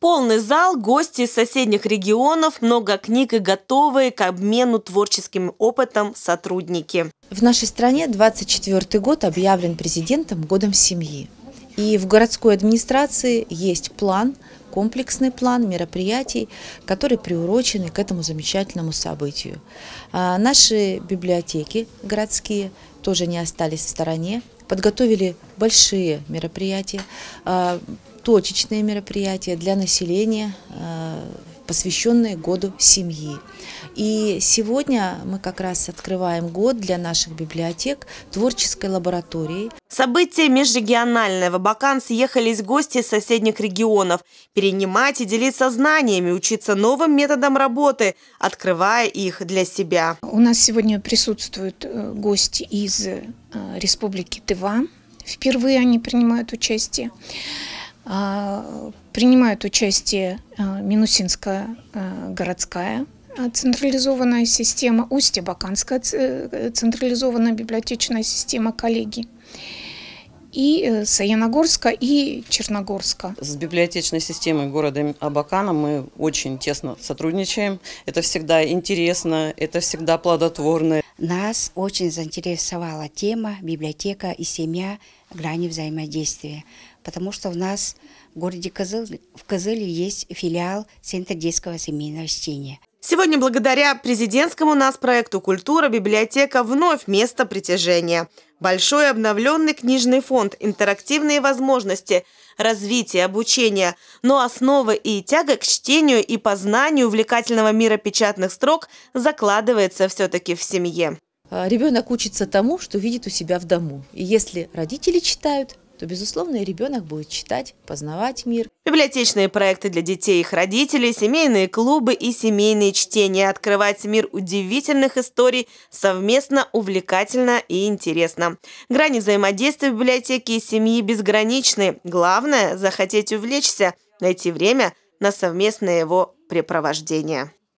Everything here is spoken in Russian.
Полный зал, гости из соседних регионов, много книг и готовые к обмену творческим опытом сотрудники. В нашей стране 24 год объявлен президентом годом семьи. И в городской администрации есть план, комплексный план мероприятий, которые приурочены к этому замечательному событию. А наши библиотеки городские тоже не остались в стороне подготовили большие мероприятия, а, точечные мероприятия для населения, э, посвященные году семьи. И сегодня мы как раз открываем год для наших библиотек творческой лаборатории. Событие межрегиональное. В Абакан съехались гости из соседних регионов. Перенимать и делиться знаниями, учиться новым методам работы, открывая их для себя. У нас сегодня присутствуют э, гости из э, Республики Тыва. Впервые они принимают участие. А, принимают участие а, Минусинская а, городская централизованная система, Устья-Баканская э, централизованная библиотечная система коллеги и э, Саяногорска, и Черногорска. С библиотечной системой города Абакана мы очень тесно сотрудничаем. Это всегда интересно, это всегда плодотворно. Нас очень заинтересовала тема «Библиотека и семья. Грани взаимодействия», потому что у нас в городе Кызыл, в Кызыле есть филиал Центра детского семейного чтения. Сегодня благодаря президентскому нас проекту «Культура» библиотека вновь место притяжения. Большой обновленный книжный фонд, интерактивные возможности, развитие, обучение, но основа и тяга к чтению и познанию увлекательного мира печатных строк закладывается все-таки в семье. Ребенок учится тому, что видит у себя в дому. И если родители читают, то, безусловно, и ребенок будет читать, познавать мир. Библиотечные проекты для детей и их родителей, семейные клубы и семейные чтения. Открывать мир удивительных историй совместно, увлекательно и интересно. Грани взаимодействия библиотеки и семьи безграничны. Главное – захотеть увлечься, найти время на совместное его препровождение.